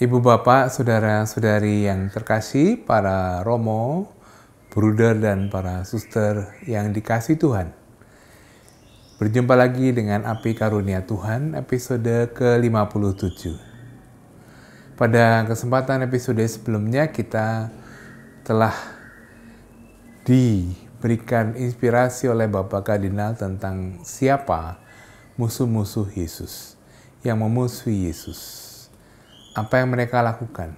Ibu bapak, saudara-saudari yang terkasih, para romo, bruder dan para suster yang dikasih Tuhan. Berjumpa lagi dengan Api Karunia Tuhan episode ke-57. Pada kesempatan episode sebelumnya kita telah diberikan inspirasi oleh Bapak Kardinal tentang siapa musuh-musuh Yesus yang memusuhi Yesus apa yang mereka lakukan.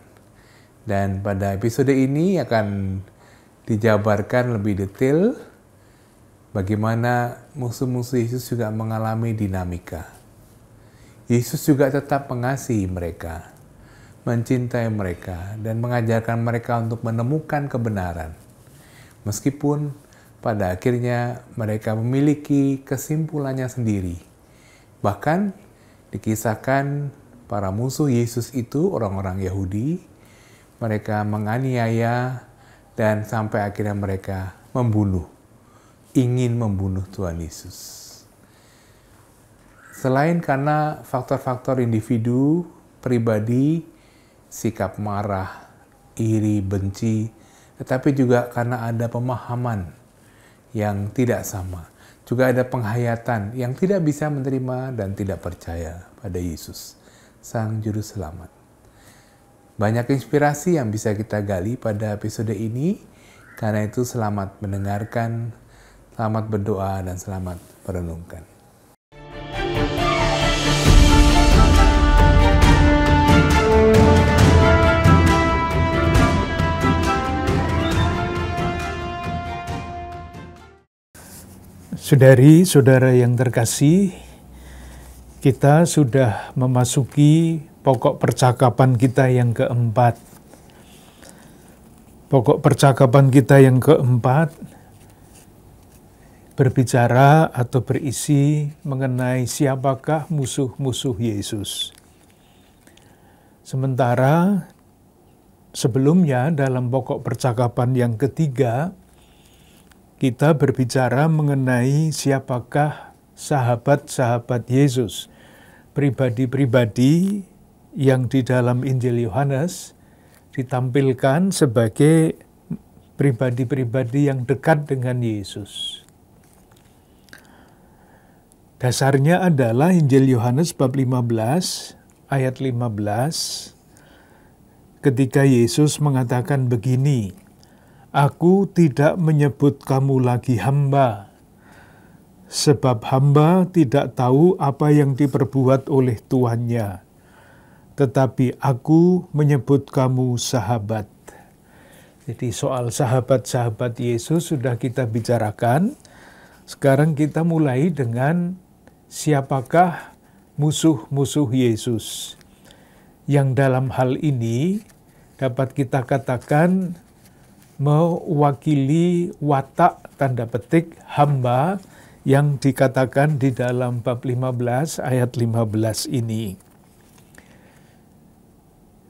Dan pada episode ini akan dijabarkan lebih detail bagaimana musuh-musuh Yesus juga mengalami dinamika. Yesus juga tetap mengasihi mereka, mencintai mereka, dan mengajarkan mereka untuk menemukan kebenaran. Meskipun pada akhirnya mereka memiliki kesimpulannya sendiri. Bahkan dikisahkan para musuh Yesus itu orang-orang Yahudi. Mereka menganiaya dan sampai akhirnya mereka membunuh, ingin membunuh Tuhan Yesus. Selain karena faktor-faktor individu, pribadi, sikap marah, iri, benci, tetapi juga karena ada pemahaman yang tidak sama. Juga ada penghayatan yang tidak bisa menerima dan tidak percaya pada Yesus. Sang Juru Selamat. Banyak inspirasi yang bisa kita gali pada episode ini, karena itu selamat mendengarkan, selamat berdoa, dan selamat merenungkan. Saudari, saudara yang terkasih, kita sudah memasuki pokok percakapan kita yang keempat. Pokok percakapan kita yang keempat berbicara atau berisi mengenai siapakah musuh-musuh Yesus. Sementara sebelumnya dalam pokok percakapan yang ketiga, kita berbicara mengenai siapakah sahabat-sahabat Yesus pribadi-pribadi yang di dalam Injil Yohanes ditampilkan sebagai pribadi-pribadi yang dekat dengan Yesus. Dasarnya adalah Injil Yohanes bab 15 ayat 15 ketika Yesus mengatakan begini, Aku tidak menyebut kamu lagi hamba, sebab hamba tidak tahu apa yang diperbuat oleh tuannya. Tetapi aku menyebut kamu sahabat. Jadi soal sahabat-sahabat Yesus sudah kita bicarakan. Sekarang kita mulai dengan siapakah musuh-musuh Yesus. Yang dalam hal ini dapat kita katakan mewakili watak tanda petik hamba yang dikatakan di dalam bab 15 ayat 15 ini.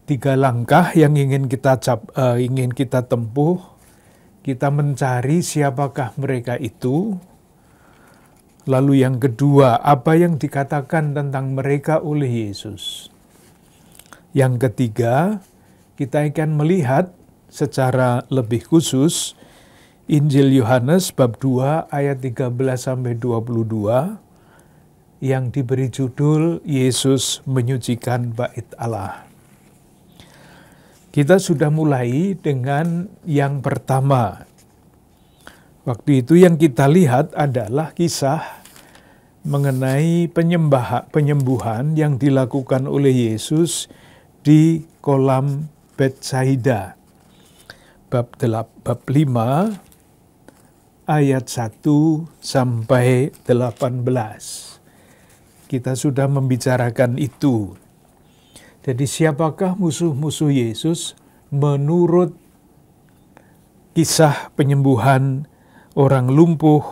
Tiga langkah yang ingin kita cap, uh, ingin kita tempuh, kita mencari siapakah mereka itu. Lalu yang kedua, apa yang dikatakan tentang mereka oleh Yesus. Yang ketiga, kita akan melihat secara lebih khusus Injil Yohanes bab 2 ayat 13 sampai 22 yang diberi judul Yesus menyucikan bait Allah. Kita sudah mulai dengan yang pertama. Waktu itu yang kita lihat adalah kisah mengenai penyembah penyembuhan yang dilakukan oleh Yesus di kolam Betsaida. Bab 8, bab 5 ayat 1 sampai 18. Kita sudah membicarakan itu. Jadi siapakah musuh-musuh Yesus menurut kisah penyembuhan orang lumpuh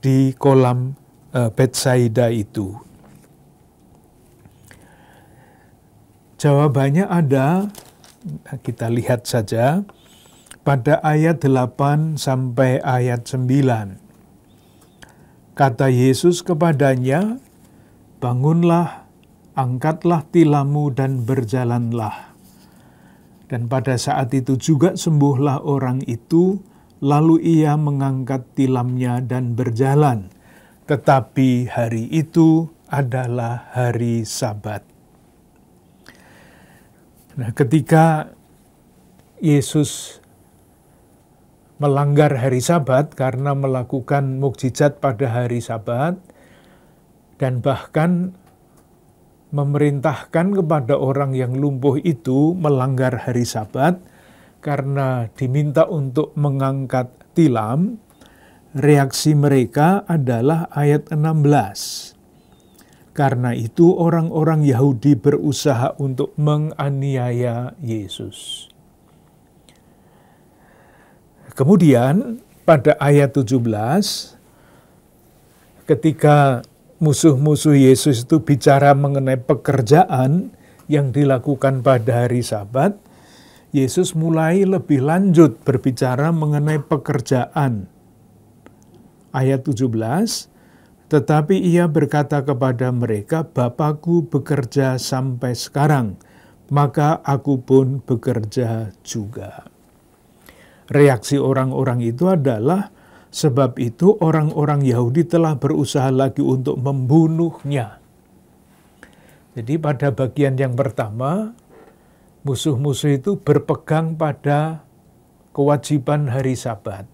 di kolam e, eh, Betsaida itu? Jawabannya ada, kita lihat saja pada ayat 8 sampai ayat 9. Kata Yesus kepadanya, "Bangunlah, angkatlah tilammu dan berjalanlah." Dan pada saat itu juga sembuhlah orang itu, lalu ia mengangkat tilamnya dan berjalan. Tetapi hari itu adalah hari Sabat. Nah, ketika Yesus melanggar hari Sabat karena melakukan mukjizat pada hari Sabat dan bahkan memerintahkan kepada orang yang lumpuh itu melanggar hari Sabat karena diminta untuk mengangkat tilam reaksi mereka adalah ayat 16 karena itu orang-orang Yahudi berusaha untuk menganiaya Yesus Kemudian pada ayat 17 ketika musuh-musuh Yesus itu bicara mengenai pekerjaan yang dilakukan pada hari Sabat, Yesus mulai lebih lanjut berbicara mengenai pekerjaan. Ayat 17, tetapi ia berkata kepada mereka, Bapakku bekerja sampai sekarang, maka aku pun bekerja juga reaksi orang-orang itu adalah sebab itu orang-orang Yahudi telah berusaha lagi untuk membunuhnya. Jadi pada bagian yang pertama, musuh-musuh itu berpegang pada kewajiban hari sabat.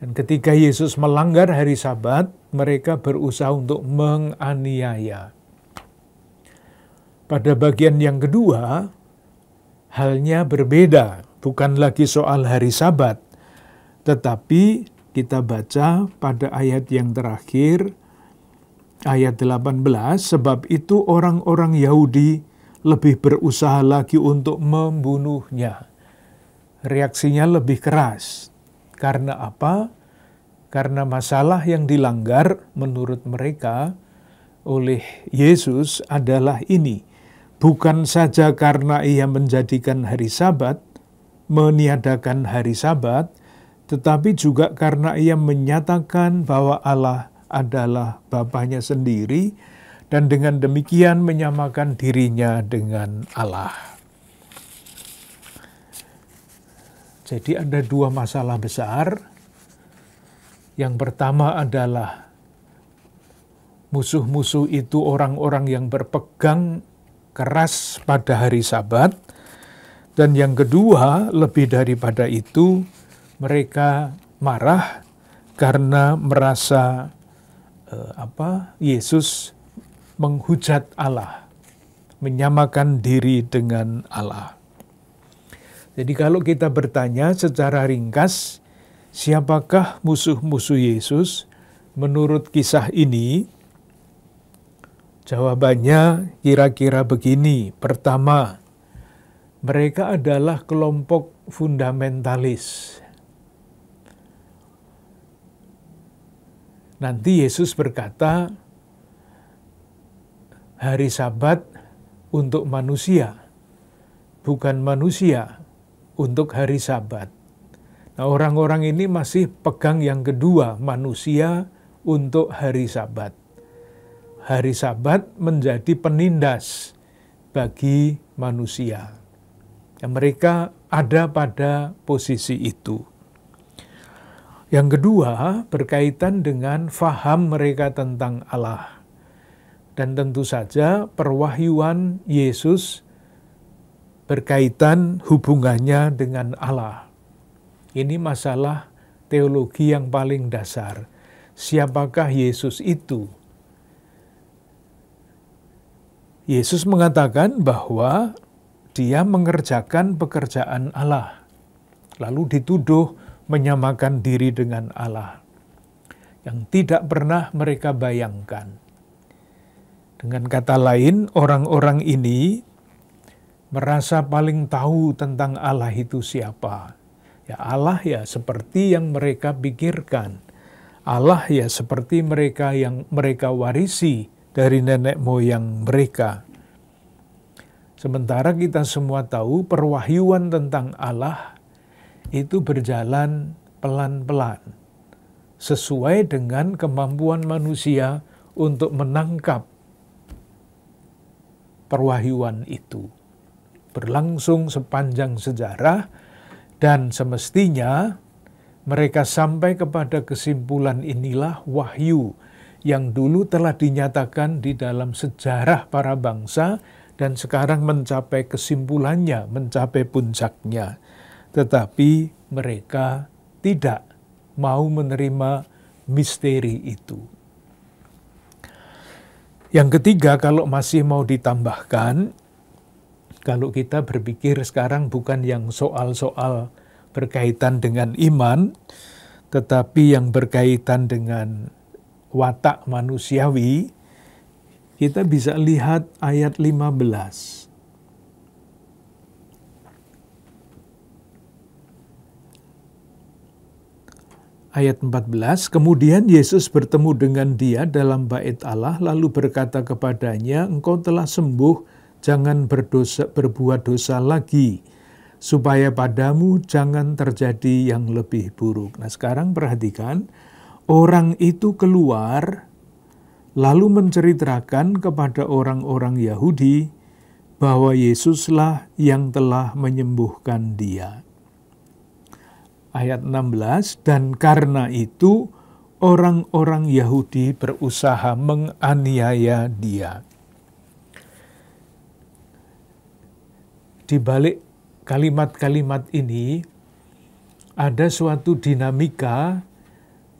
Dan ketika Yesus melanggar hari sabat, mereka berusaha untuk menganiaya. Pada bagian yang kedua, halnya berbeda bukan lagi soal hari Sabat, tetapi kita baca pada ayat yang terakhir, ayat 18, sebab itu orang-orang Yahudi lebih berusaha lagi untuk membunuhnya. Reaksinya lebih keras. Karena apa? Karena masalah yang dilanggar menurut mereka oleh Yesus adalah ini. Bukan saja karena ia menjadikan hari sabat, meniadakan hari Sabat, tetapi juga karena ia menyatakan bahwa Allah adalah Bapaknya sendiri, dan dengan demikian menyamakan dirinya dengan Allah. Jadi, ada dua masalah besar. Yang pertama adalah musuh-musuh itu orang-orang yang berpegang keras pada hari Sabat dan yang kedua, lebih daripada itu, mereka marah karena merasa eh, apa Yesus menghujat Allah, menyamakan diri dengan Allah. Jadi kalau kita bertanya secara ringkas, siapakah musuh-musuh Yesus menurut kisah ini? Jawabannya kira-kira begini. Pertama, mereka adalah kelompok fundamentalis. Nanti Yesus berkata, "Hari Sabat untuk manusia, bukan manusia untuk hari Sabat." Nah, orang-orang ini masih pegang yang kedua, manusia untuk hari Sabat. Hari Sabat menjadi penindas bagi manusia mereka ada pada posisi itu. Yang kedua, berkaitan dengan faham mereka tentang Allah. Dan tentu saja perwahyuan Yesus berkaitan hubungannya dengan Allah. Ini masalah teologi yang paling dasar. Siapakah Yesus itu? Yesus mengatakan bahwa dia mengerjakan pekerjaan Allah. Lalu dituduh menyamakan diri dengan Allah yang tidak pernah mereka bayangkan. Dengan kata lain, orang-orang ini merasa paling tahu tentang Allah itu siapa. Ya Allah ya seperti yang mereka pikirkan. Allah ya seperti mereka yang mereka warisi dari nenek moyang mereka. Sementara kita semua tahu perwahyuan tentang Allah itu berjalan pelan-pelan sesuai dengan kemampuan manusia untuk menangkap perwahyuan itu. Berlangsung sepanjang sejarah dan semestinya mereka sampai kepada kesimpulan inilah wahyu yang dulu telah dinyatakan di dalam sejarah para bangsa dan sekarang mencapai kesimpulannya, mencapai puncaknya. Tetapi mereka tidak mau menerima misteri itu. Yang ketiga, kalau masih mau ditambahkan, kalau kita berpikir sekarang bukan yang soal-soal berkaitan dengan iman, tetapi yang berkaitan dengan watak manusiawi, kita bisa lihat ayat 15. Ayat 14, kemudian Yesus bertemu dengan dia dalam bait Allah lalu berkata kepadanya, engkau telah sembuh, jangan berdosa, berbuat dosa lagi, supaya padamu jangan terjadi yang lebih buruk. Nah sekarang perhatikan, orang itu keluar lalu menceritakan kepada orang-orang Yahudi bahwa Yesuslah yang telah menyembuhkan dia. Ayat 16, dan karena itu orang-orang Yahudi berusaha menganiaya dia. Di balik kalimat-kalimat ini, ada suatu dinamika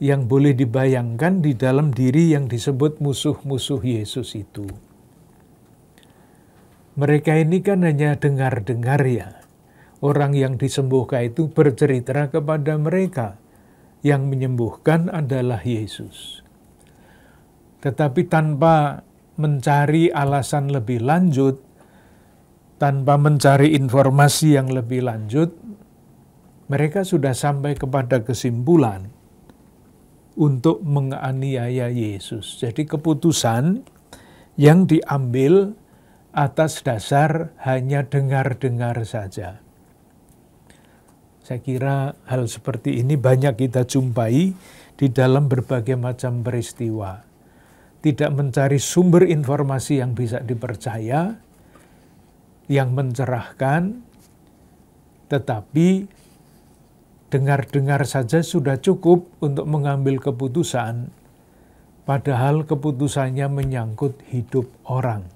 yang boleh dibayangkan di dalam diri yang disebut musuh-musuh Yesus itu. Mereka ini kan hanya dengar-dengar ya. Orang yang disembuhkan itu bercerita kepada mereka. Yang menyembuhkan adalah Yesus. Tetapi tanpa mencari alasan lebih lanjut, tanpa mencari informasi yang lebih lanjut, mereka sudah sampai kepada kesimpulan untuk menganiaya Yesus. Jadi keputusan yang diambil atas dasar hanya dengar-dengar saja. Saya kira hal seperti ini banyak kita jumpai di dalam berbagai macam peristiwa. Tidak mencari sumber informasi yang bisa dipercaya, yang mencerahkan, tetapi dengar-dengar saja sudah cukup untuk mengambil keputusan, padahal keputusannya menyangkut hidup orang.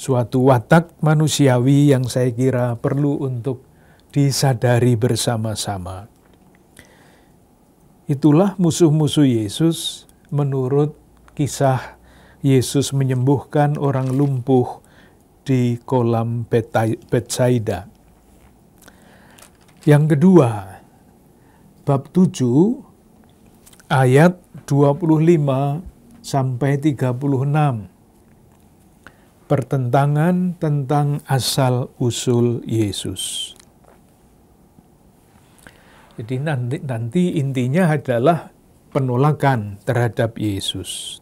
Suatu watak manusiawi yang saya kira perlu untuk disadari bersama-sama. Itulah musuh-musuh Yesus menurut kisah Yesus menyembuhkan orang lumpuh di kolam Betsaida. Yang kedua, bab 7 ayat 25 sampai 36. Pertentangan tentang asal-usul Yesus. Jadi nanti, nanti intinya adalah penolakan terhadap Yesus.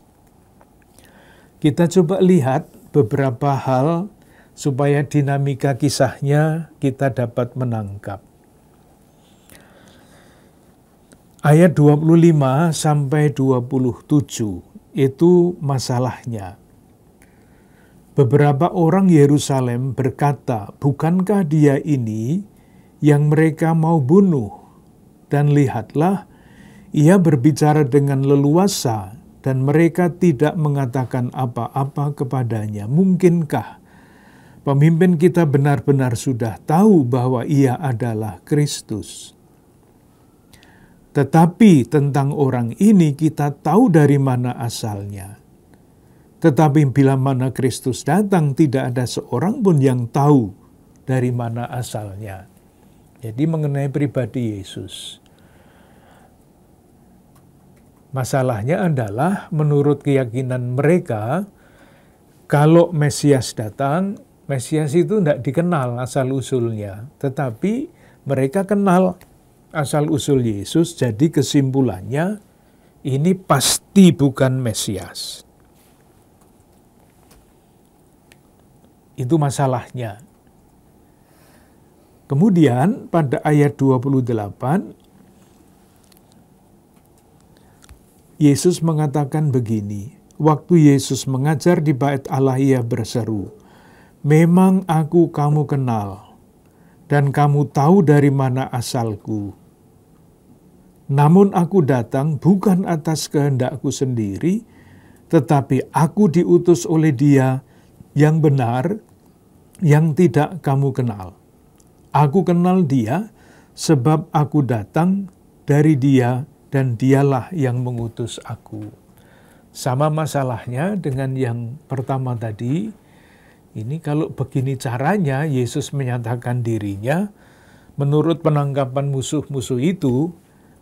Kita coba lihat beberapa hal supaya dinamika kisahnya kita dapat menangkap. Ayat 25 sampai 27 itu masalahnya. Beberapa orang Yerusalem berkata, "Bukankah dia ini yang mereka mau bunuh?" Dan lihatlah, ia berbicara dengan leluasa dan mereka tidak mengatakan apa-apa kepadanya. Mungkinkah pemimpin kita benar-benar sudah tahu bahwa ia adalah Kristus? Tetapi tentang orang ini kita tahu dari mana asalnya. Tetapi bila mana Kristus datang, tidak ada seorang pun yang tahu dari mana asalnya. Jadi mengenai pribadi Yesus. Masalahnya adalah menurut keyakinan mereka, kalau Mesias datang, Mesias itu tidak dikenal asal-usulnya. Tetapi mereka kenal asal-usul Yesus, jadi kesimpulannya ini pasti bukan Mesias. Itu masalahnya. Kemudian pada ayat 28, Yesus mengatakan begini, Waktu Yesus mengajar di bait Allah ia berseru, Memang aku kamu kenal, dan kamu tahu dari mana asalku. Namun aku datang bukan atas kehendakku sendiri, tetapi aku diutus oleh dia yang benar, yang tidak kamu kenal. Aku kenal dia, sebab aku datang dari dia, dan dialah yang mengutus aku. Sama masalahnya dengan yang pertama tadi, ini kalau begini caranya Yesus menyatakan dirinya, menurut penangkapan musuh-musuh itu,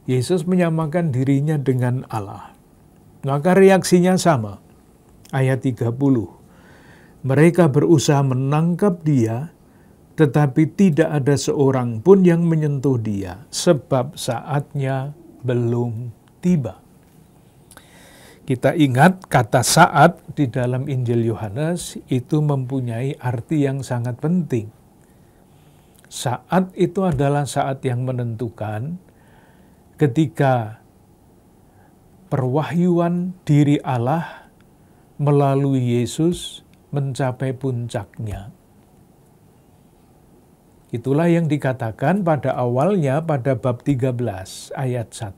Yesus menyamakan dirinya dengan Allah. Maka reaksinya sama. Ayat 30. Mereka berusaha menangkap dia, tetapi tidak ada seorang pun yang menyentuh dia, sebab saatnya belum tiba. Kita ingat kata saat di dalam Injil Yohanes itu mempunyai arti yang sangat penting. Saat itu adalah saat yang menentukan, ketika perwahyuan diri Allah melalui Yesus mencapai puncaknya. Itulah yang dikatakan pada awalnya pada bab 13 ayat 1.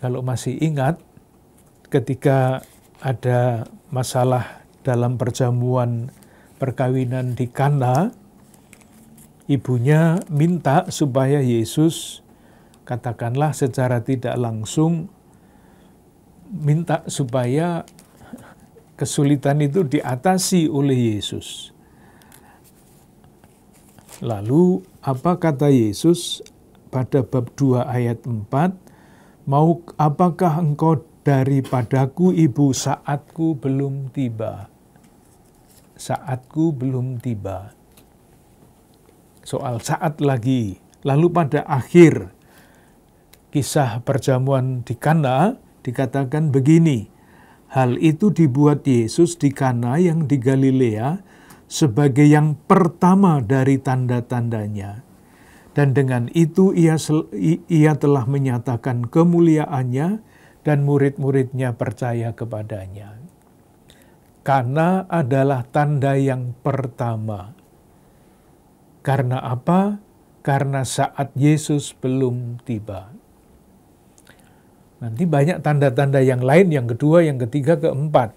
Kalau masih ingat ketika ada masalah dalam perjamuan perkawinan di Kana, ibunya minta supaya Yesus katakanlah secara tidak langsung minta supaya kesulitan itu diatasi oleh Yesus. Lalu apa kata Yesus pada bab 2 ayat 4? Mau apakah engkau daripadaku ibu saatku belum tiba? Saatku belum tiba soal saat lagi. Lalu pada akhir kisah perjamuan di Kana dikatakan begini, hal itu dibuat Yesus di Kana yang di Galilea sebagai yang pertama dari tanda-tandanya. Dan dengan itu ia, ia telah menyatakan kemuliaannya dan murid-muridnya percaya kepadanya. Kana adalah tanda yang pertama karena apa? Karena saat Yesus belum tiba. Nanti banyak tanda-tanda yang lain, yang kedua, yang ketiga, keempat.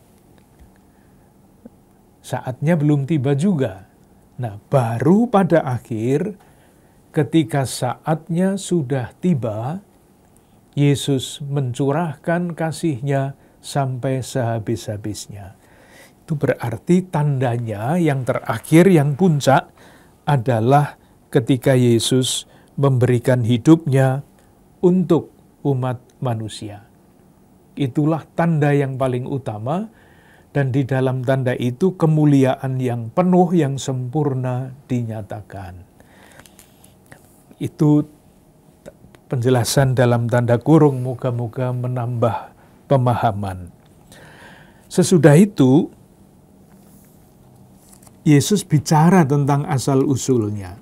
Saatnya belum tiba juga. Nah, baru pada akhir, ketika saatnya sudah tiba, Yesus mencurahkan kasihnya sampai sehabis-habisnya. Itu berarti tandanya yang terakhir, yang puncak, adalah ketika Yesus memberikan hidupnya untuk umat manusia. Itulah tanda yang paling utama, dan di dalam tanda itu kemuliaan yang penuh, yang sempurna dinyatakan. Itu penjelasan dalam tanda kurung, moga-moga menambah pemahaman. Sesudah itu, Yesus bicara tentang asal-usulnya.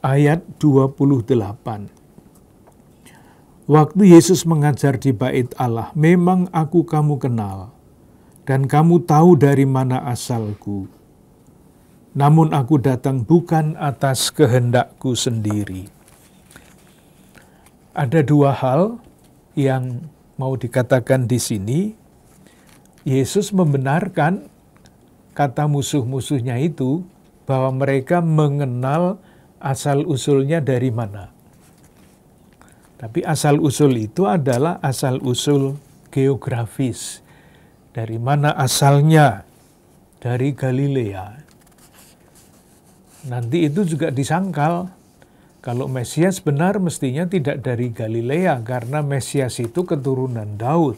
Ayat 28. Waktu Yesus mengajar di bait Allah, memang aku kamu kenal, dan kamu tahu dari mana asalku. Namun aku datang bukan atas kehendakku sendiri. Ada dua hal yang mau dikatakan di sini. Yesus membenarkan kata musuh-musuhnya itu bahwa mereka mengenal asal-usulnya dari mana. Tapi asal-usul itu adalah asal-usul geografis. Dari mana asalnya? Dari Galilea. Nanti itu juga disangkal. Kalau Mesias benar mestinya tidak dari Galilea karena Mesias itu keturunan Daud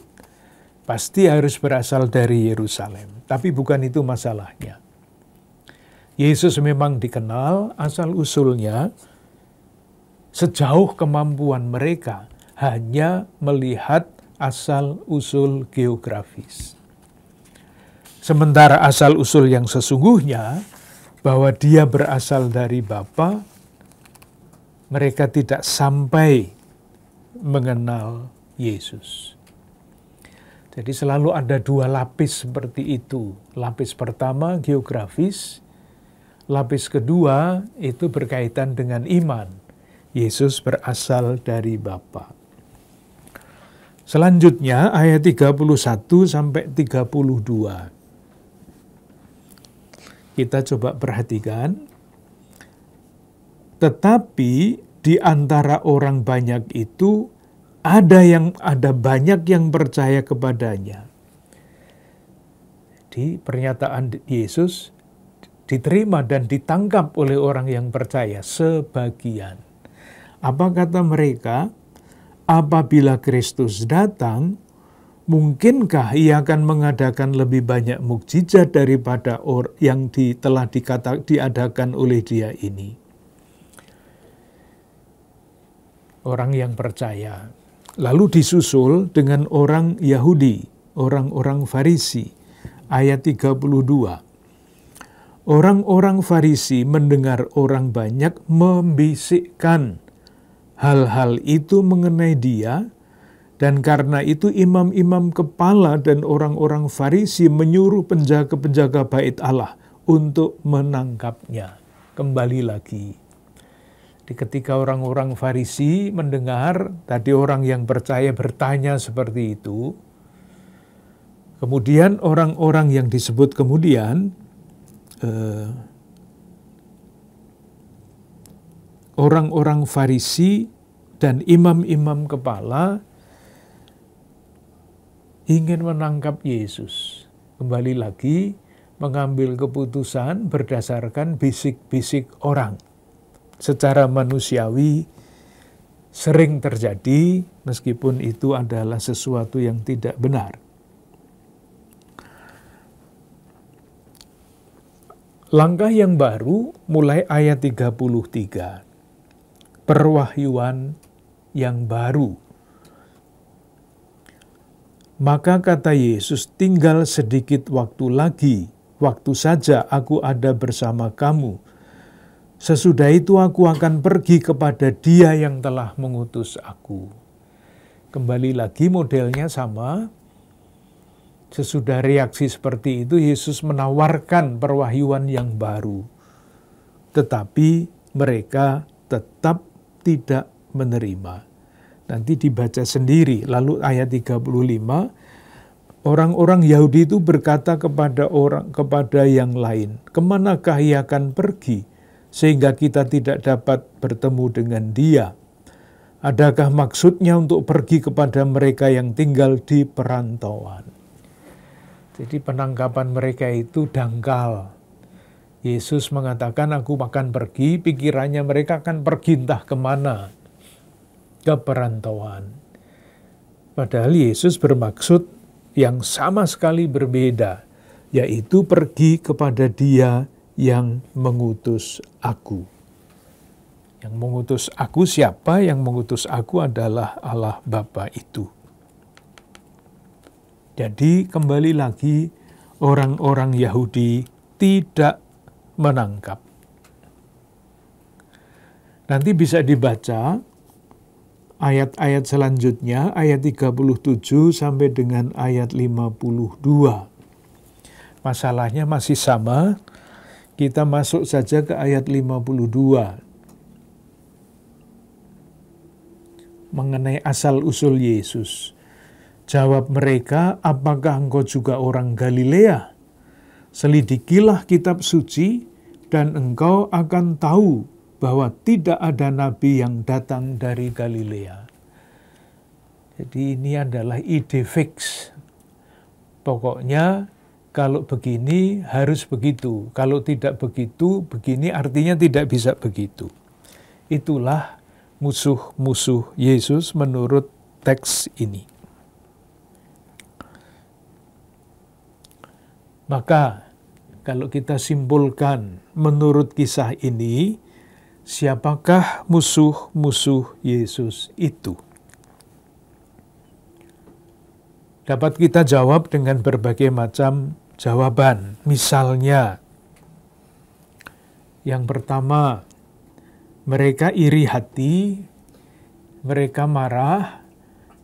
pasti harus berasal dari Yerusalem. Tapi bukan itu masalahnya. Yesus memang dikenal asal-usulnya sejauh kemampuan mereka hanya melihat asal-usul geografis. Sementara asal-usul yang sesungguhnya bahwa dia berasal dari Bapa, mereka tidak sampai mengenal Yesus. Jadi selalu ada dua lapis seperti itu. Lapis pertama geografis, lapis kedua itu berkaitan dengan iman. Yesus berasal dari Bapa. Selanjutnya ayat 31 sampai 32. Kita coba perhatikan. Tetapi di antara orang banyak itu ada yang ada banyak yang percaya kepadanya. Di pernyataan Yesus diterima dan ditangkap oleh orang yang percaya sebagian. Apa kata mereka? Apabila Kristus datang, mungkinkah ia akan mengadakan lebih banyak mukjizat daripada or yang telah dikata, diadakan oleh dia ini? Orang yang percaya Lalu disusul dengan orang Yahudi, orang-orang Farisi. Ayat 32. Orang-orang Farisi mendengar orang banyak membisikkan hal-hal itu mengenai dia, dan karena itu imam-imam kepala dan orang-orang Farisi menyuruh penjaga-penjaga bait Allah untuk menangkapnya. Kembali lagi, di ketika orang-orang Farisi mendengar tadi orang yang percaya bertanya seperti itu, kemudian orang-orang yang disebut kemudian orang eh, orang-orang Farisi dan imam-imam kepala ingin menangkap Yesus. Kembali lagi mengambil keputusan berdasarkan bisik-bisik orang secara manusiawi sering terjadi meskipun itu adalah sesuatu yang tidak benar. Langkah yang baru mulai ayat 33. Perwahyuan yang baru. Maka kata Yesus, tinggal sedikit waktu lagi, waktu saja aku ada bersama kamu Sesudah itu aku akan pergi kepada dia yang telah mengutus aku. Kembali lagi modelnya sama. Sesudah reaksi seperti itu, Yesus menawarkan perwahyuan yang baru. Tetapi mereka tetap tidak menerima. Nanti dibaca sendiri. Lalu ayat 35, orang-orang Yahudi itu berkata kepada orang kepada yang lain, kemanakah ia akan pergi? sehingga kita tidak dapat bertemu dengan Dia? Adakah maksudnya untuk pergi kepada mereka yang tinggal di perantauan? Jadi penangkapan mereka itu dangkal. Yesus mengatakan, aku akan pergi, pikirannya mereka akan pergi entah kemana. Ke perantauan. Padahal Yesus bermaksud yang sama sekali berbeda, yaitu pergi kepada dia yang mengutus aku. Yang mengutus aku siapa? Yang mengutus aku adalah Allah Bapa itu. Jadi kembali lagi orang-orang Yahudi tidak menangkap. Nanti bisa dibaca ayat-ayat selanjutnya, ayat 37 sampai dengan ayat 52. Masalahnya masih sama, kita masuk saja ke ayat 52 mengenai asal-usul Yesus. Jawab mereka, apakah engkau juga orang Galilea? Selidikilah kitab suci dan engkau akan tahu bahwa tidak ada nabi yang datang dari Galilea. Jadi ini adalah ide fix. Pokoknya kalau begini harus begitu, kalau tidak begitu, begini artinya tidak bisa begitu. Itulah musuh-musuh Yesus menurut teks ini. Maka, kalau kita simpulkan menurut kisah ini, siapakah musuh-musuh Yesus itu? Dapat kita jawab dengan berbagai macam jawaban. Misalnya, yang pertama, mereka iri hati, mereka marah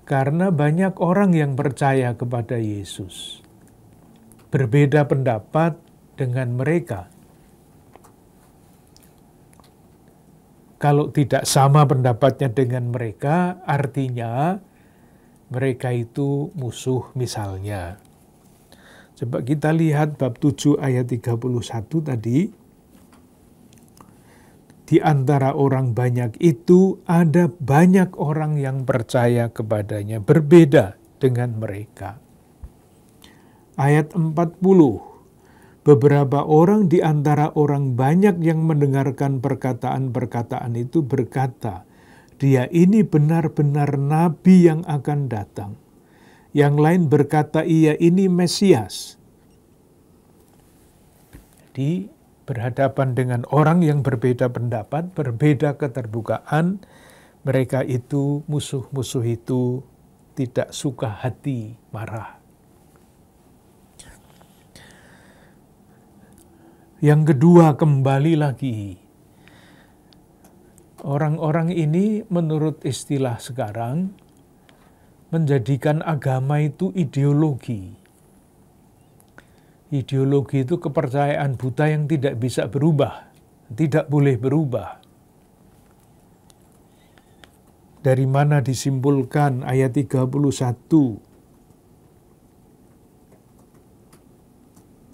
karena banyak orang yang percaya kepada Yesus. Berbeda pendapat dengan mereka. Kalau tidak sama pendapatnya dengan mereka, artinya mereka itu musuh, misalnya. Coba kita lihat bab 7 ayat 31 tadi. Di antara orang banyak itu ada banyak orang yang percaya kepadanya berbeda dengan mereka. Ayat 40. Beberapa orang di antara orang banyak yang mendengarkan perkataan-perkataan itu berkata, "Dia ini benar-benar nabi yang akan datang." Yang lain berkata ia ini Mesias. Jadi berhadapan dengan orang yang berbeda pendapat, berbeda keterbukaan, mereka itu musuh-musuh itu tidak suka hati marah. Yang kedua, kembali lagi. Orang-orang ini menurut istilah sekarang menjadikan agama itu ideologi. Ideologi itu kepercayaan buta yang tidak bisa berubah, tidak boleh berubah. Dari mana disimpulkan ayat 31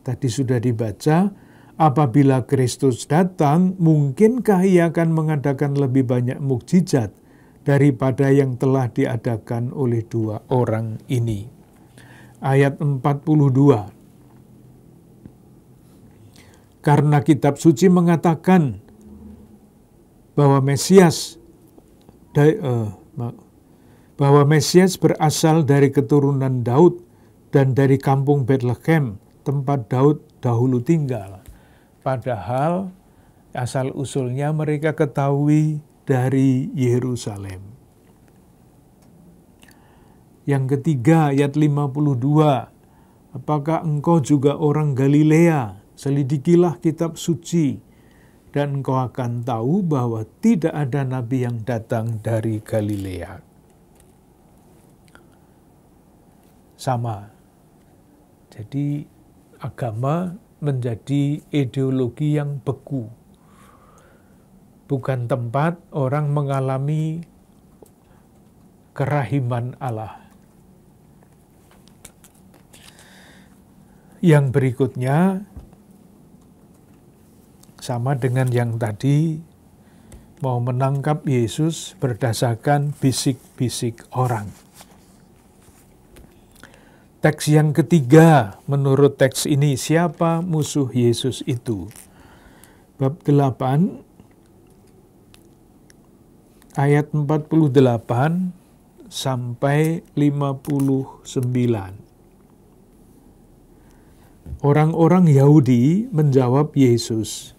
tadi sudah dibaca, apabila Kristus datang, mungkinkah ia akan mengadakan lebih banyak mukjizat daripada yang telah diadakan oleh dua orang ini. Ayat 42 Karena kitab suci mengatakan bahwa Mesias eh, bahwa Mesias berasal dari keturunan Daud dan dari kampung Bethlehem, tempat Daud dahulu tinggal. Padahal asal usulnya mereka ketahui dari Yerusalem. Yang ketiga ayat 52, apakah engkau juga orang Galilea? Selidikilah kitab suci dan engkau akan tahu bahwa tidak ada nabi yang datang dari Galilea. Sama. Jadi agama menjadi ideologi yang beku, bukan tempat orang mengalami kerahiman Allah. Yang berikutnya sama dengan yang tadi mau menangkap Yesus berdasarkan bisik-bisik orang. Teks yang ketiga menurut teks ini siapa musuh Yesus itu? Bab 8 ayat 48 sampai 59. Orang-orang Yahudi menjawab Yesus.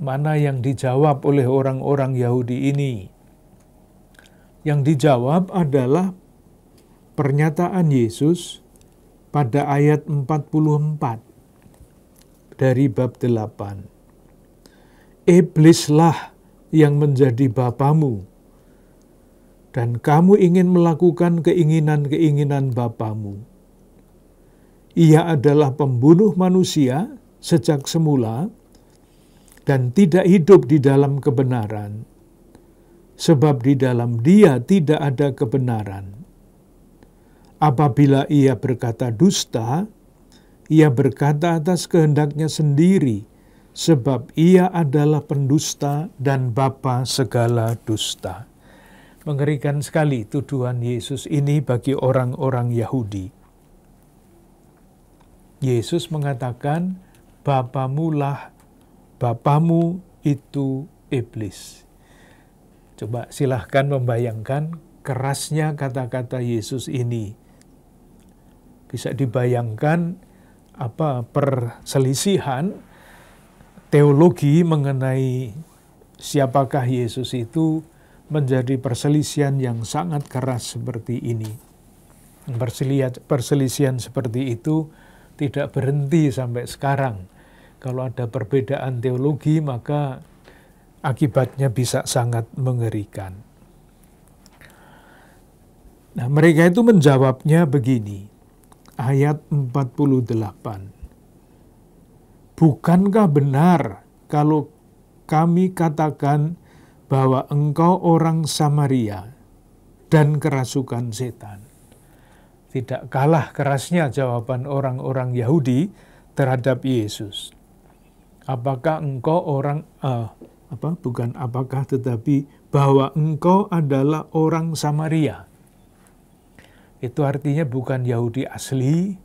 Mana yang dijawab oleh orang-orang Yahudi ini? Yang dijawab adalah pernyataan Yesus pada ayat 44 dari bab 8. Iblislah yang menjadi bapamu, dan kamu ingin melakukan keinginan-keinginan bapamu. Ia adalah pembunuh manusia sejak semula dan tidak hidup di dalam kebenaran, sebab di dalam dia tidak ada kebenaran. Apabila ia berkata dusta, ia berkata atas kehendaknya sendiri, sebab ia adalah pendusta dan bapa segala dusta. Mengerikan sekali tuduhan Yesus ini bagi orang-orang Yahudi. Yesus mengatakan, bapamu lah bapamu itu iblis." Coba silahkan membayangkan kerasnya kata-kata Yesus ini. Bisa dibayangkan apa perselisihan teologi mengenai siapakah Yesus itu menjadi perselisihan yang sangat keras seperti ini. Perselisihan seperti itu tidak berhenti sampai sekarang. Kalau ada perbedaan teologi, maka akibatnya bisa sangat mengerikan. Nah, mereka itu menjawabnya begini. Ayat 48. Bukankah benar kalau kami katakan bahwa engkau orang Samaria dan kerasukan setan? Tidak kalah kerasnya jawaban orang-orang Yahudi terhadap Yesus. Apakah engkau orang uh, apa bukan apakah tetapi bahwa engkau adalah orang Samaria. Itu artinya bukan Yahudi asli,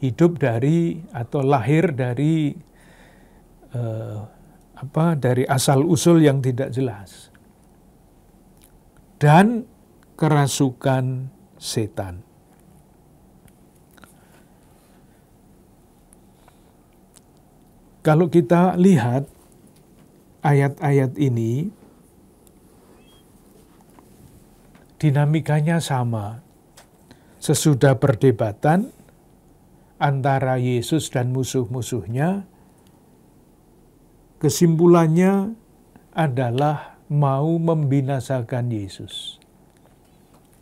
hidup dari atau lahir dari eh, apa dari asal usul yang tidak jelas dan kerasukan setan. Kalau kita lihat ayat-ayat ini, dinamikanya sama. Sesudah perdebatan, antara Yesus dan musuh-musuhnya, kesimpulannya adalah mau membinasakan Yesus.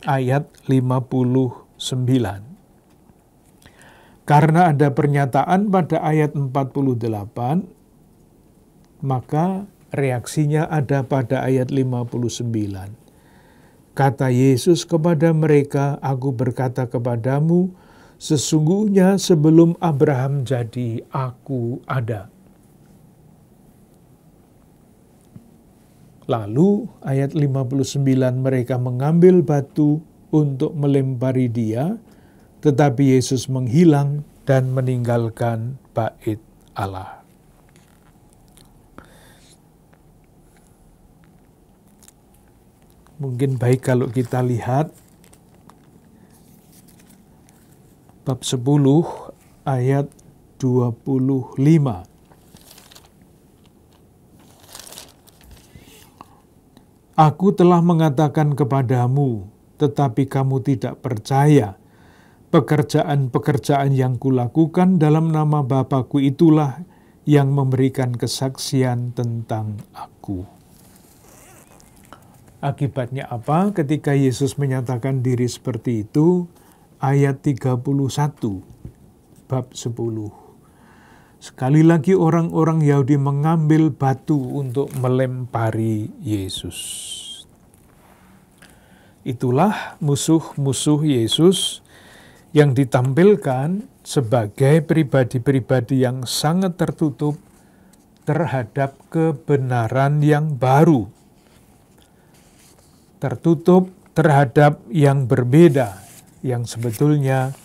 Ayat 59. Karena ada pernyataan pada ayat 48, maka reaksinya ada pada ayat 59. Kata Yesus kepada mereka, Aku berkata kepadamu, Sesungguhnya sebelum Abraham jadi, aku ada. Lalu ayat 59 mereka mengambil batu untuk melempari dia, tetapi Yesus menghilang dan meninggalkan bait Allah. Mungkin baik kalau kita lihat bab 10 ayat 25. Aku telah mengatakan kepadamu, tetapi kamu tidak percaya. Pekerjaan-pekerjaan yang kulakukan dalam nama Bapakku itulah yang memberikan kesaksian tentang aku. Akibatnya apa ketika Yesus menyatakan diri seperti itu? ayat 31 bab 10. Sekali lagi orang-orang Yahudi mengambil batu untuk melempari Yesus. Itulah musuh-musuh Yesus yang ditampilkan sebagai pribadi-pribadi yang sangat tertutup terhadap kebenaran yang baru. Tertutup terhadap yang berbeda, yang sebetulnya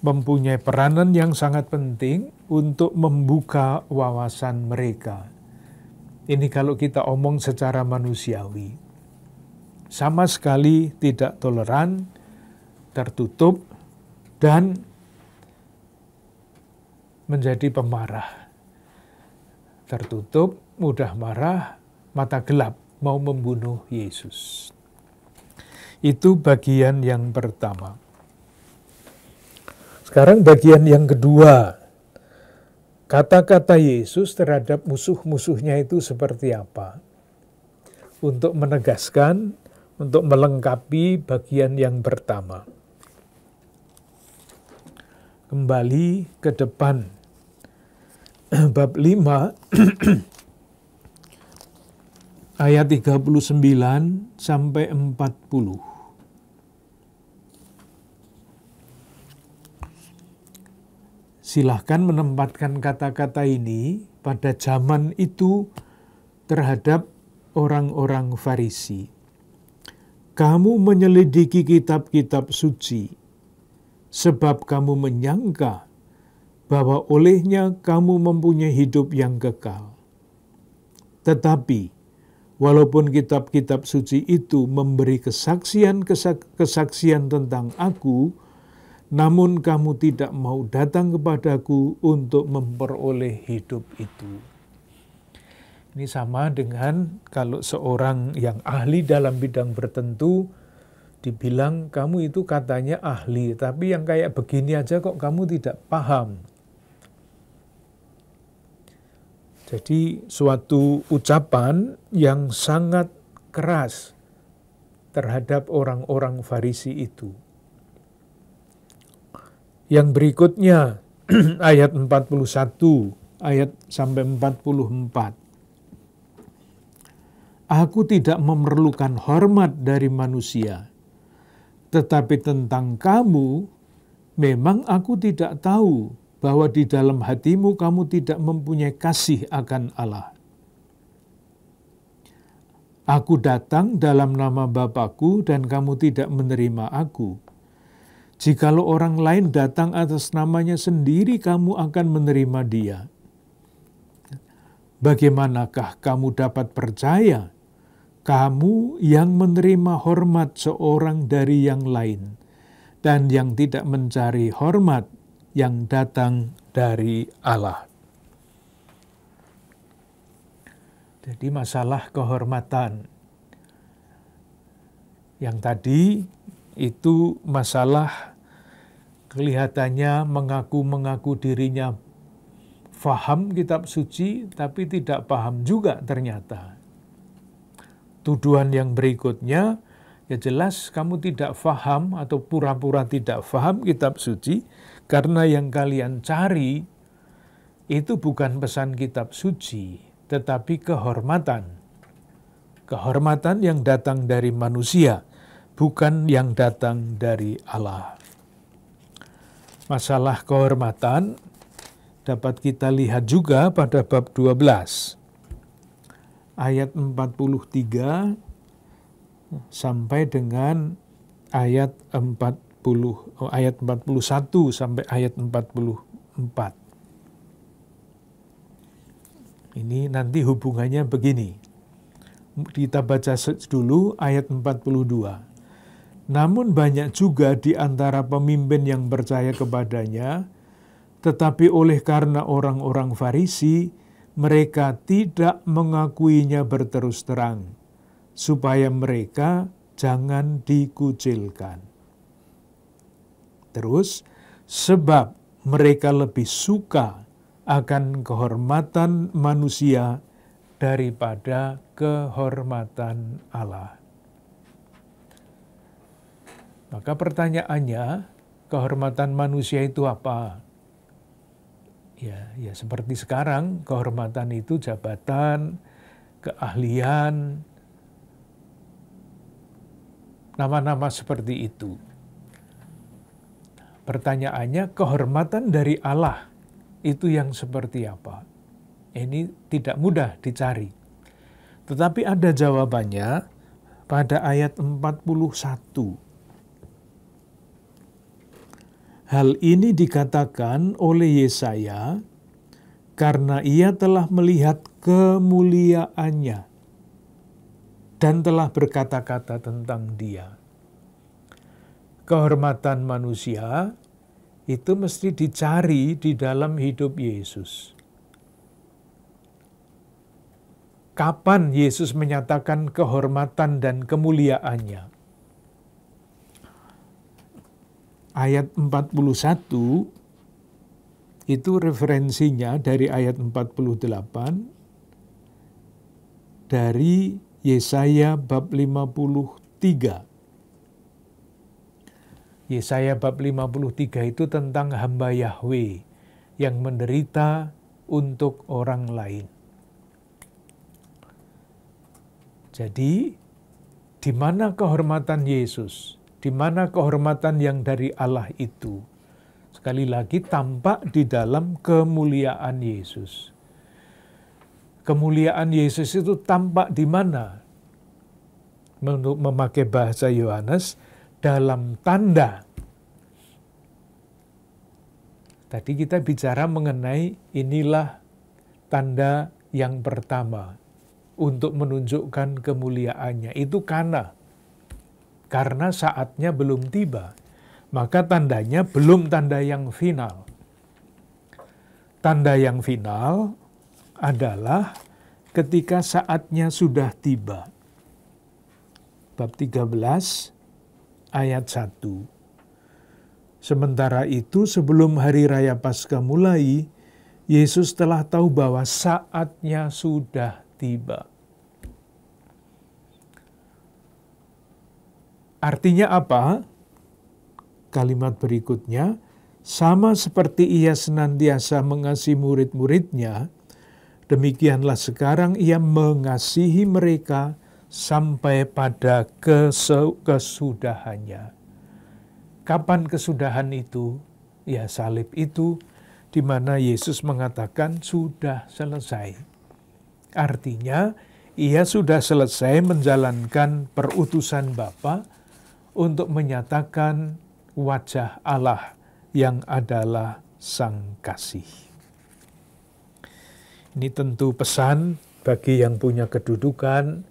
mempunyai peranan yang sangat penting untuk membuka wawasan mereka. Ini kalau kita omong secara manusiawi. Sama sekali tidak toleran, tertutup, dan menjadi pemarah. Tertutup, mudah marah, mata gelap, mau membunuh Yesus. Itu bagian yang pertama. Sekarang bagian yang kedua. Kata-kata Yesus terhadap musuh-musuhnya itu seperti apa? Untuk menegaskan, untuk melengkapi bagian yang pertama. Kembali ke depan. Bab 5 ayat 39 sampai 40. silahkan menempatkan kata-kata ini pada zaman itu terhadap orang-orang Farisi. Kamu menyelidiki kitab-kitab suci, sebab kamu menyangka bahwa olehnya kamu mempunyai hidup yang kekal. Tetapi, walaupun kitab-kitab suci itu memberi kesaksian-kesaksian tentang Aku, namun kamu tidak mau datang kepadaku untuk memperoleh hidup itu. Ini sama dengan kalau seorang yang ahli dalam bidang tertentu dibilang kamu itu katanya ahli, tapi yang kayak begini aja kok kamu tidak paham. Jadi suatu ucapan yang sangat keras terhadap orang-orang Farisi itu. Yang berikutnya ayat 41 ayat sampai 44. Aku tidak memerlukan hormat dari manusia, tetapi tentang kamu memang aku tidak tahu bahwa di dalam hatimu kamu tidak mempunyai kasih akan Allah. Aku datang dalam nama Bapakku dan kamu tidak menerima aku. Jikalau orang lain datang atas namanya sendiri, kamu akan menerima dia. Bagaimanakah kamu dapat percaya kamu yang menerima hormat seorang dari yang lain, dan yang tidak mencari hormat yang datang dari Allah. Jadi, masalah kehormatan yang tadi itu masalah kelihatannya mengaku-mengaku dirinya faham kitab suci tapi tidak paham juga ternyata. Tuduhan yang berikutnya ya jelas kamu tidak faham atau pura-pura tidak faham kitab suci karena yang kalian cari itu bukan pesan kitab suci tetapi kehormatan. Kehormatan yang datang dari manusia bukan yang datang dari Allah. Masalah kehormatan dapat kita lihat juga pada bab 12 ayat 43 sampai dengan ayat 40 oh, ayat 41 sampai ayat 44. Ini nanti hubungannya begini. Kita baca dulu ayat 42. Namun banyak juga di antara pemimpin yang percaya kepadanya, tetapi oleh karena orang-orang Farisi, mereka tidak mengakuinya berterus terang, supaya mereka jangan dikucilkan. Terus, sebab mereka lebih suka akan kehormatan manusia daripada kehormatan Allah. Maka pertanyaannya, kehormatan manusia itu apa? Ya, ya seperti sekarang kehormatan itu jabatan, keahlian, nama-nama seperti itu. Pertanyaannya, kehormatan dari Allah itu yang seperti apa? Ini tidak mudah dicari. Tetapi ada jawabannya pada ayat 41 Hal ini dikatakan oleh Yesaya karena ia telah melihat kemuliaannya dan telah berkata-kata tentang dia. Kehormatan manusia itu mesti dicari di dalam hidup Yesus. Kapan Yesus menyatakan kehormatan dan kemuliaannya? ayat 41 itu referensinya dari ayat 48 dari Yesaya bab 53. Yesaya bab 53 itu tentang hamba Yahweh yang menderita untuk orang lain. Jadi, di mana kehormatan Yesus? di mana kehormatan yang dari Allah itu sekali lagi tampak di dalam kemuliaan Yesus. Kemuliaan Yesus itu tampak di mana? Menurut memakai bahasa Yohanes dalam tanda. Tadi kita bicara mengenai inilah tanda yang pertama untuk menunjukkan kemuliaannya. Itu karena karena saatnya belum tiba. Maka tandanya belum tanda yang final. Tanda yang final adalah ketika saatnya sudah tiba. Bab 13 ayat 1. Sementara itu sebelum hari raya Paskah mulai, Yesus telah tahu bahwa saatnya sudah tiba. Artinya apa? Kalimat berikutnya, sama seperti ia senantiasa mengasihi murid-muridnya, demikianlah sekarang ia mengasihi mereka sampai pada kesudahannya. Kapan kesudahan itu? Ya salib itu di mana Yesus mengatakan sudah selesai. Artinya ia sudah selesai menjalankan perutusan Bapak untuk menyatakan wajah Allah yang adalah Sang Kasih. Ini tentu pesan bagi yang punya kedudukan,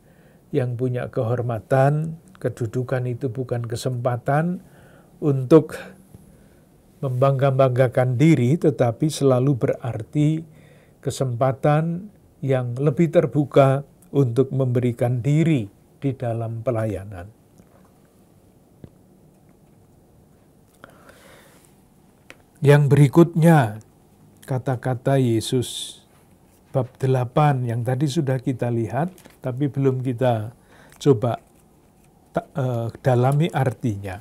yang punya kehormatan. Kedudukan itu bukan kesempatan untuk membangga-banggakan diri, tetapi selalu berarti kesempatan yang lebih terbuka untuk memberikan diri di dalam pelayanan. Yang berikutnya, kata-kata Yesus bab 8 yang tadi sudah kita lihat, tapi belum kita coba uh, dalami artinya.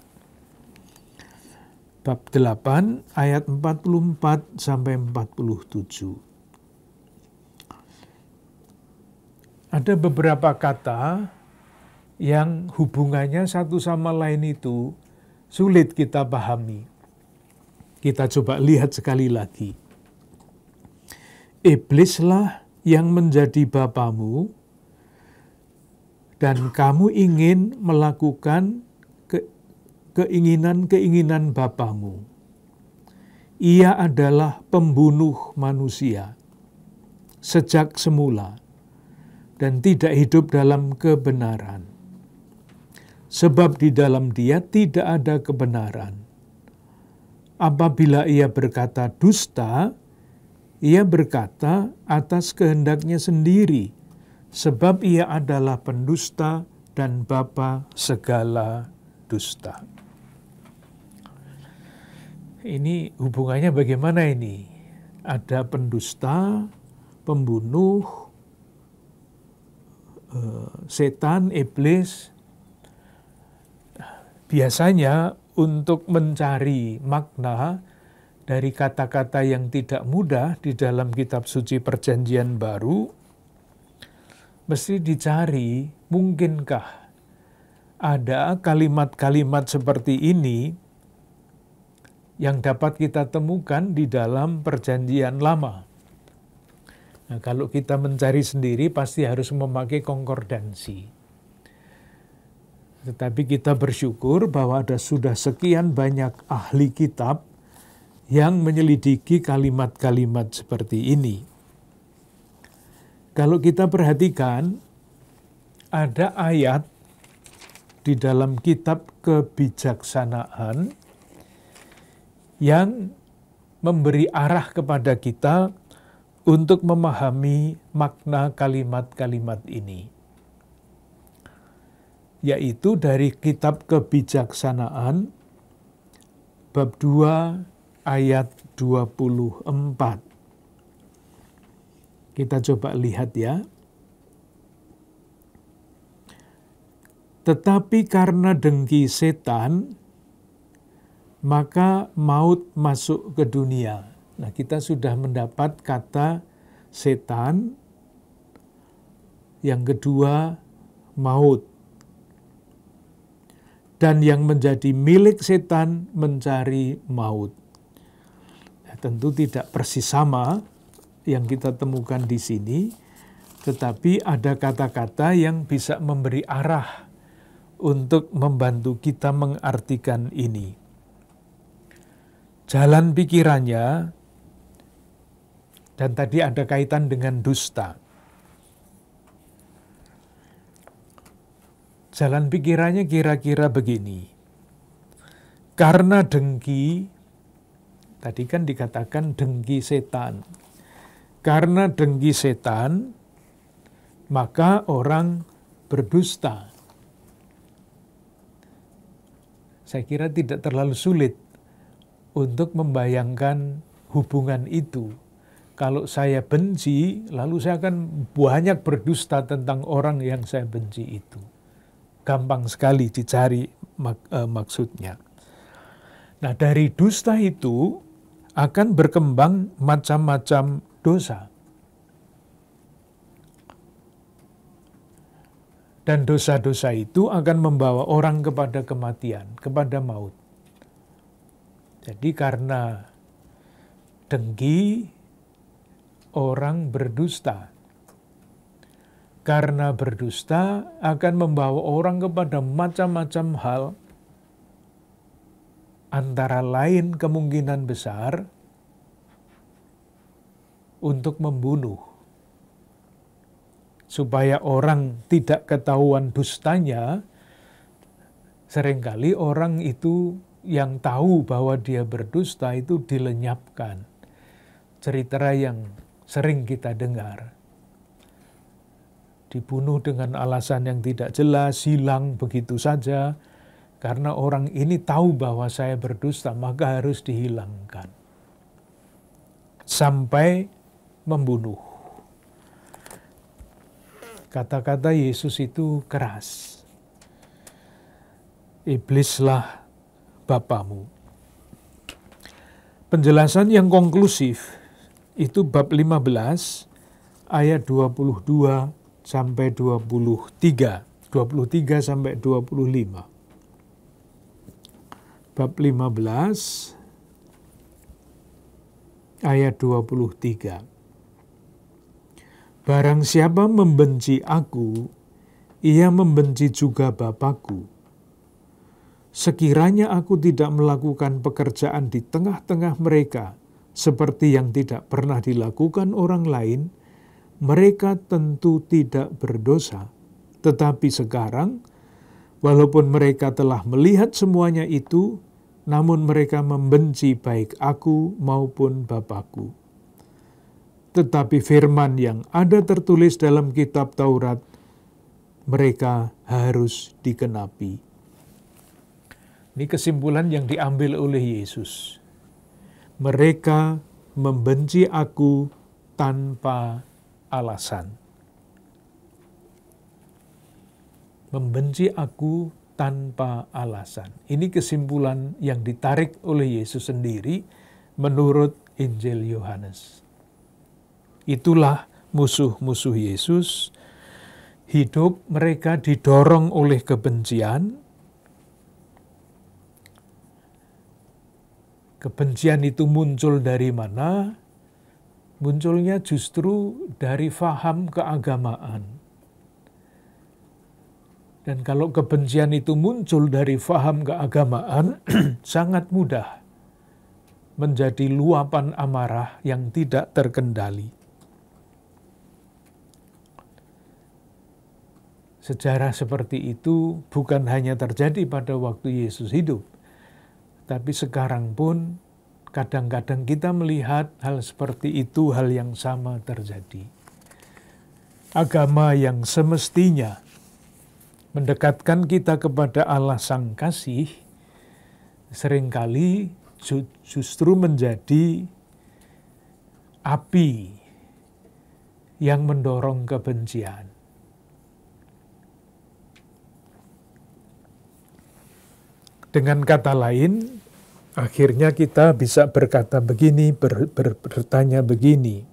Bab 8 ayat 44 sampai 47. Ada beberapa kata yang hubungannya satu sama lain itu sulit kita pahami. Kita coba lihat sekali lagi. Iblislah yang menjadi bapamu dan kamu ingin melakukan keinginan-keinginan bapamu. Ia adalah pembunuh manusia sejak semula dan tidak hidup dalam kebenaran. Sebab di dalam dia tidak ada kebenaran. Apabila ia berkata dusta, ia berkata atas kehendaknya sendiri, sebab ia adalah pendusta dan bapa segala dusta. Ini hubungannya bagaimana ini? Ada pendusta, pembunuh, eh, setan, iblis. Biasanya untuk mencari makna dari kata-kata yang tidak mudah di dalam kitab suci Perjanjian Baru, mesti dicari mungkinkah ada kalimat-kalimat seperti ini yang dapat kita temukan di dalam Perjanjian Lama. Nah, kalau kita mencari sendiri, pasti harus memakai konkordansi. Tetapi kita bersyukur bahwa ada sudah sekian banyak ahli kitab yang menyelidiki kalimat-kalimat seperti ini. Kalau kita perhatikan, ada ayat di dalam kitab kebijaksanaan yang memberi arah kepada kita untuk memahami makna kalimat-kalimat ini yaitu dari kitab kebijaksanaan bab 2 ayat 24. Kita coba lihat ya. Tetapi karena dengki setan, maka maut masuk ke dunia. Nah, kita sudah mendapat kata setan. Yang kedua, maut dan yang menjadi milik setan mencari maut. Nah, tentu tidak persis sama yang kita temukan di sini, tetapi ada kata-kata yang bisa memberi arah untuk membantu kita mengartikan ini. Jalan pikirannya, dan tadi ada kaitan dengan dusta. Jalan pikirannya kira-kira begini. Karena dengki, tadi kan dikatakan dengki setan. Karena dengki setan, maka orang berdusta. Saya kira tidak terlalu sulit untuk membayangkan hubungan itu. Kalau saya benci, lalu saya akan banyak berdusta tentang orang yang saya benci itu gampang sekali dicari mak e, maksudnya. Nah, dari dusta itu akan berkembang macam-macam dosa. Dan dosa-dosa itu akan membawa orang kepada kematian, kepada maut. Jadi karena dengki orang berdusta karena berdusta akan membawa orang kepada macam-macam hal, antara lain kemungkinan besar untuk membunuh, supaya orang tidak ketahuan dustanya. Seringkali orang itu yang tahu bahwa dia berdusta itu dilenyapkan. Cerita yang sering kita dengar dibunuh dengan alasan yang tidak jelas, hilang begitu saja. Karena orang ini tahu bahwa saya berdusta, maka harus dihilangkan. Sampai membunuh. Kata-kata Yesus itu keras. Iblislah bapamu. Penjelasan yang konklusif itu bab 15 ayat 22 sampai 23, 23 sampai 25. Bab 15 ayat 23. Barang siapa membenci aku, ia membenci juga Bapakku. Sekiranya aku tidak melakukan pekerjaan di tengah-tengah mereka, seperti yang tidak pernah dilakukan orang lain, mereka tentu tidak berdosa. Tetapi sekarang, walaupun mereka telah melihat semuanya itu, namun mereka membenci baik aku maupun Bapakku. Tetapi firman yang ada tertulis dalam kitab Taurat, mereka harus dikenapi. Ini kesimpulan yang diambil oleh Yesus. Mereka membenci aku tanpa alasan. Membenci aku tanpa alasan. Ini kesimpulan yang ditarik oleh Yesus sendiri menurut Injil Yohanes. Itulah musuh-musuh Yesus. Hidup mereka didorong oleh kebencian. Kebencian itu muncul dari mana? munculnya justru dari faham keagamaan. Dan kalau kebencian itu muncul dari faham keagamaan, sangat mudah menjadi luapan amarah yang tidak terkendali. Sejarah seperti itu bukan hanya terjadi pada waktu Yesus hidup, tapi sekarang pun Kadang-kadang kita melihat hal seperti itu, hal yang sama terjadi. Agama yang semestinya mendekatkan kita kepada Allah Sang Kasih, seringkali justru menjadi api yang mendorong kebencian. Dengan kata lain, Akhirnya kita bisa berkata begini, ber, ber, bertanya begini.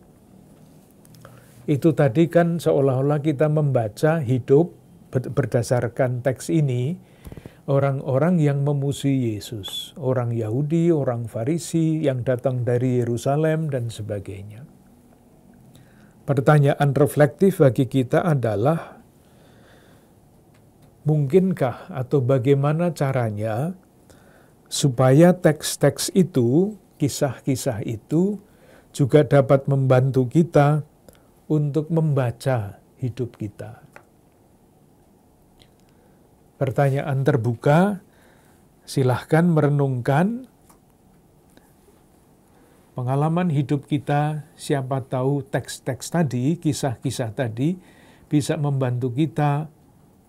Itu tadi kan seolah-olah kita membaca hidup berdasarkan teks ini orang-orang yang memusuhi Yesus, orang Yahudi, orang Farisi yang datang dari Yerusalem dan sebagainya. Pertanyaan reflektif bagi kita adalah mungkinkah atau bagaimana caranya supaya teks-teks itu, kisah-kisah itu juga dapat membantu kita untuk membaca hidup kita. Pertanyaan terbuka, silahkan merenungkan pengalaman hidup kita. Siapa tahu teks-teks tadi, kisah-kisah tadi bisa membantu kita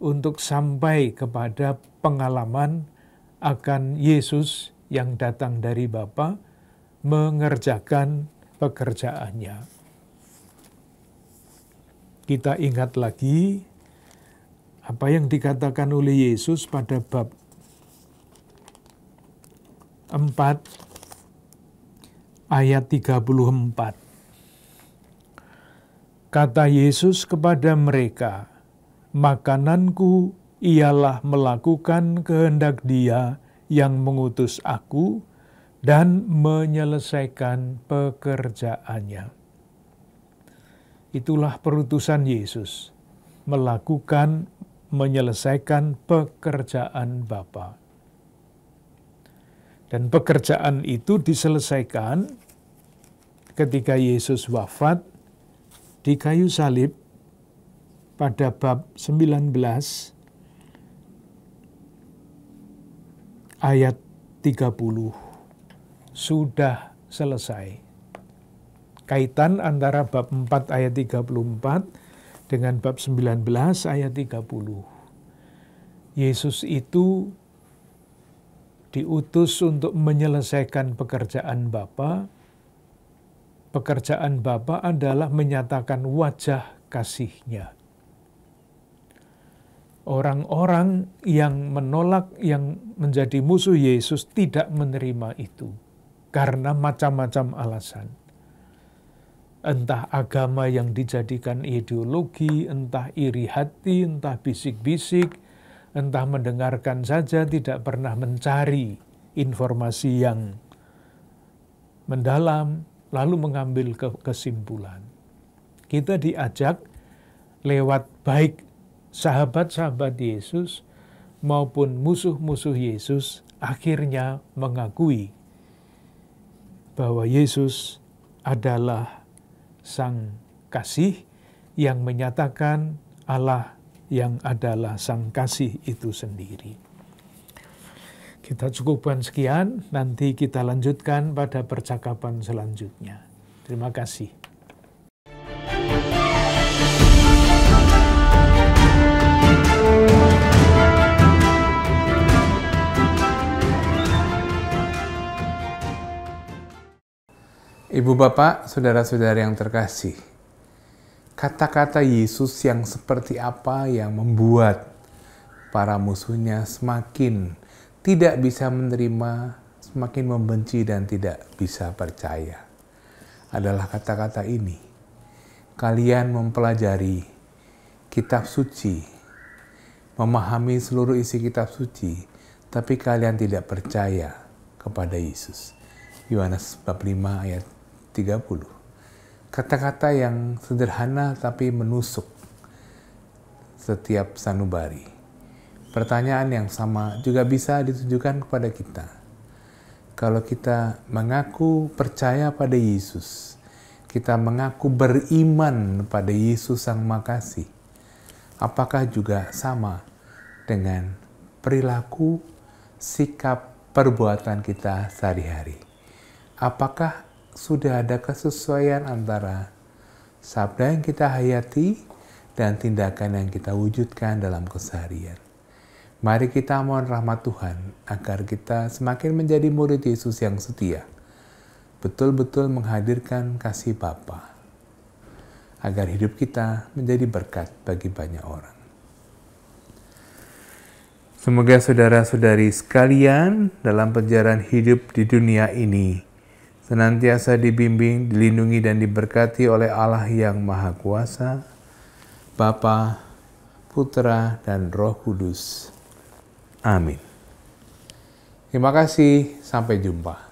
untuk sampai kepada pengalaman akan Yesus yang datang dari Bapa mengerjakan pekerjaannya. Kita ingat lagi apa yang dikatakan oleh Yesus pada bab 4 ayat 34. Kata Yesus kepada mereka, "Makananku ialah melakukan kehendak Dia yang mengutus aku dan menyelesaikan pekerjaannya. Itulah perutusan Yesus, melakukan menyelesaikan pekerjaan Bapa. Dan pekerjaan itu diselesaikan ketika Yesus wafat di kayu salib pada bab 19 ayat 30 sudah selesai. Kaitan antara bab 4 ayat 34 dengan bab 19 ayat 30. Yesus itu diutus untuk menyelesaikan pekerjaan Bapa. Pekerjaan Bapa adalah menyatakan wajah kasihnya orang-orang yang menolak, yang menjadi musuh Yesus tidak menerima itu karena macam-macam alasan. Entah agama yang dijadikan ideologi, entah iri hati, entah bisik-bisik, entah mendengarkan saja, tidak pernah mencari informasi yang mendalam, lalu mengambil kesimpulan. Kita diajak lewat baik sahabat-sahabat Yesus maupun musuh-musuh Yesus akhirnya mengakui bahwa Yesus adalah Sang Kasih yang menyatakan Allah yang adalah Sang Kasih itu sendiri. Kita cukupkan sekian, nanti kita lanjutkan pada percakapan selanjutnya. Terima kasih. Ibu bapak, saudara-saudara yang terkasih, kata-kata Yesus yang seperti apa yang membuat para musuhnya semakin tidak bisa menerima, semakin membenci dan tidak bisa percaya. Adalah kata-kata ini. Kalian mempelajari kitab suci, memahami seluruh isi kitab suci, tapi kalian tidak percaya kepada Yesus. Yohanes 5 ayat 30. Kata-kata yang sederhana tapi menusuk setiap sanubari. Pertanyaan yang sama juga bisa ditujukan kepada kita. Kalau kita mengaku percaya pada Yesus, kita mengaku beriman pada Yesus Sang Makasih, apakah juga sama dengan perilaku, sikap, perbuatan kita sehari-hari? Apakah sudah ada kesesuaian antara sabda yang kita hayati dan tindakan yang kita wujudkan dalam keseharian. Mari kita mohon rahmat Tuhan agar kita semakin menjadi murid Yesus yang setia, betul-betul menghadirkan kasih Bapa, agar hidup kita menjadi berkat bagi banyak orang. Semoga saudara-saudari sekalian dalam perjalanan hidup di dunia ini senantiasa dibimbing, dilindungi dan diberkati oleh Allah yang Maha Kuasa, Bapa, Putra dan Roh Kudus. Amin. Terima kasih, sampai jumpa.